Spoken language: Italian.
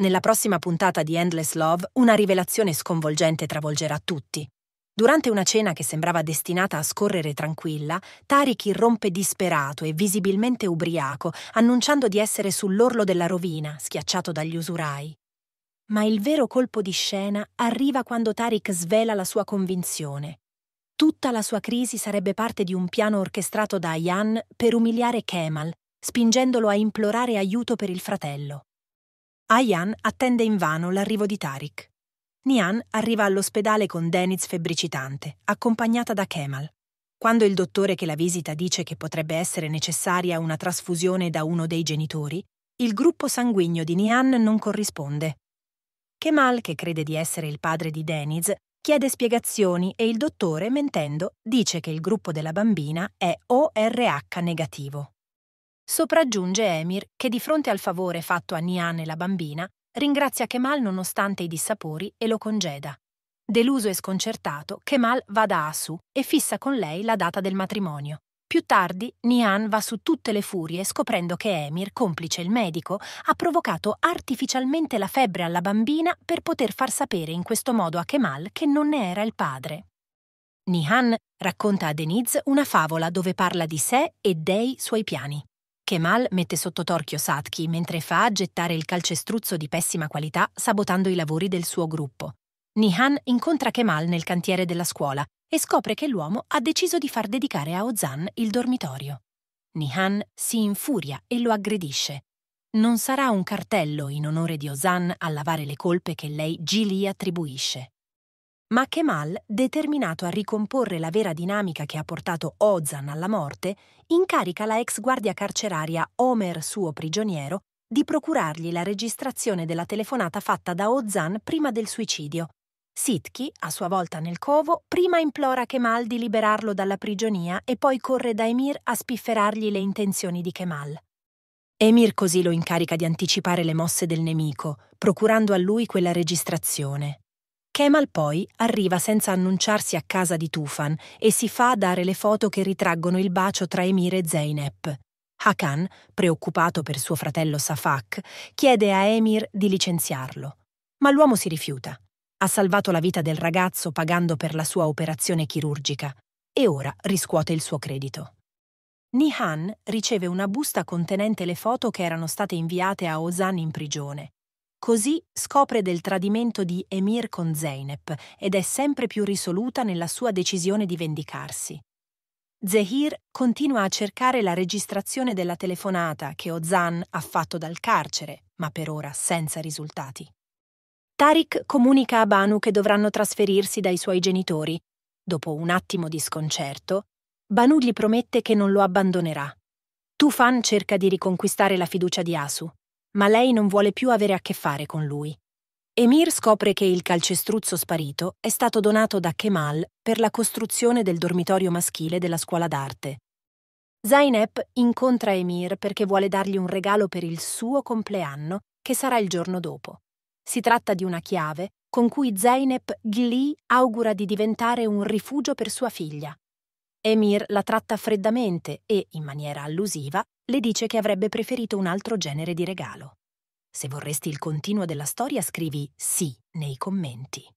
Nella prossima puntata di Endless Love, una rivelazione sconvolgente travolgerà tutti. Durante una cena che sembrava destinata a scorrere tranquilla, Tariq irrompe disperato e visibilmente ubriaco, annunciando di essere sull'orlo della rovina, schiacciato dagli usurai. Ma il vero colpo di scena arriva quando Tariq svela la sua convinzione. Tutta la sua crisi sarebbe parte di un piano orchestrato da Ayan per umiliare Kemal, spingendolo a implorare aiuto per il fratello. Ayan attende invano l'arrivo di Tarik. Nian arriva all'ospedale con Deniz febbricitante, accompagnata da Kemal. Quando il dottore che la visita dice che potrebbe essere necessaria una trasfusione da uno dei genitori, il gruppo sanguigno di Nian non corrisponde. Kemal, che crede di essere il padre di Deniz, chiede spiegazioni e il dottore, mentendo, dice che il gruppo della bambina è ORH negativo sopraggiunge Emir che di fronte al favore fatto a Nian e la bambina, ringrazia Kemal nonostante i dissapori e lo congeda. Deluso e sconcertato, Kemal va da Asu e fissa con lei la data del matrimonio. Più tardi, Nian va su tutte le furie scoprendo che Emir, complice il medico, ha provocato artificialmente la febbre alla bambina per poter far sapere in questo modo a Kemal che non ne era il padre. Nihan racconta a Deniz una favola dove parla di sé e dei suoi piani. Kemal mette sotto torchio Satki mentre fa gettare il calcestruzzo di pessima qualità sabotando i lavori del suo gruppo. Nihan incontra Kemal nel cantiere della scuola e scopre che l'uomo ha deciso di far dedicare a Ozan il dormitorio. Nihan si infuria e lo aggredisce. Non sarà un cartello in onore di Ozan a lavare le colpe che lei Gili attribuisce. Ma Kemal, determinato a ricomporre la vera dinamica che ha portato Ozan alla morte, incarica la ex guardia carceraria Omer, suo prigioniero, di procurargli la registrazione della telefonata fatta da Ozan prima del suicidio. Sitki, a sua volta nel covo, prima implora Kemal di liberarlo dalla prigionia e poi corre da Emir a spifferargli le intenzioni di Kemal. Emir così lo incarica di anticipare le mosse del nemico, procurando a lui quella registrazione. Kemal poi arriva senza annunciarsi a casa di Tufan e si fa dare le foto che ritraggono il bacio tra Emir e Zeynep. Hakan, preoccupato per suo fratello Safak, chiede a Emir di licenziarlo. Ma l'uomo si rifiuta. Ha salvato la vita del ragazzo pagando per la sua operazione chirurgica e ora riscuote il suo credito. Nihan riceve una busta contenente le foto che erano state inviate a Ozan in prigione Così scopre del tradimento di Emir con Zeynep ed è sempre più risoluta nella sua decisione di vendicarsi. Zehir continua a cercare la registrazione della telefonata che Ozan ha fatto dal carcere, ma per ora senza risultati. Tariq comunica a Banu che dovranno trasferirsi dai suoi genitori. Dopo un attimo di sconcerto, Banu gli promette che non lo abbandonerà. Tufan cerca di riconquistare la fiducia di Asu, ma lei non vuole più avere a che fare con lui. Emir scopre che il calcestruzzo sparito è stato donato da Kemal per la costruzione del dormitorio maschile della scuola d'arte. Zainep incontra Emir perché vuole dargli un regalo per il suo compleanno, che sarà il giorno dopo. Si tratta di una chiave con cui Zainep Gli augura di diventare un rifugio per sua figlia. Emir la tratta freddamente e, in maniera allusiva, le dice che avrebbe preferito un altro genere di regalo. Se vorresti il continuo della storia scrivi sì nei commenti.